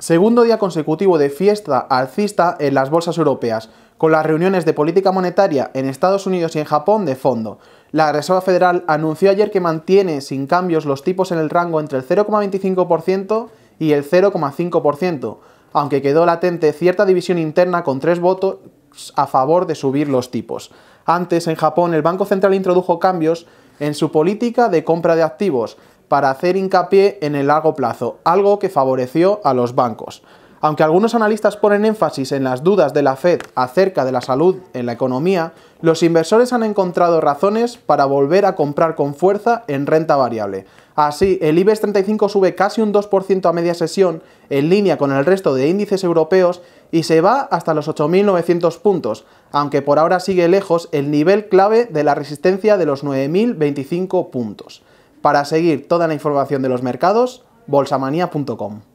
Segundo día consecutivo de fiesta alcista en las bolsas europeas, con las reuniones de política monetaria en Estados Unidos y en Japón de fondo. La Reserva Federal anunció ayer que mantiene sin cambios los tipos en el rango entre el 0,25% y el 0,5%, aunque quedó latente cierta división interna con tres votos a favor de subir los tipos. Antes, en Japón, el Banco Central introdujo cambios en su política de compra de activos, para hacer hincapié en el largo plazo, algo que favoreció a los bancos. Aunque algunos analistas ponen énfasis en las dudas de la Fed acerca de la salud en la economía, los inversores han encontrado razones para volver a comprar con fuerza en renta variable. Así, el IBEX 35 sube casi un 2% a media sesión, en línea con el resto de índices europeos, y se va hasta los 8.900 puntos, aunque por ahora sigue lejos el nivel clave de la resistencia de los 9.025 puntos. Para seguir toda la información de los mercados, bolsamanía.com.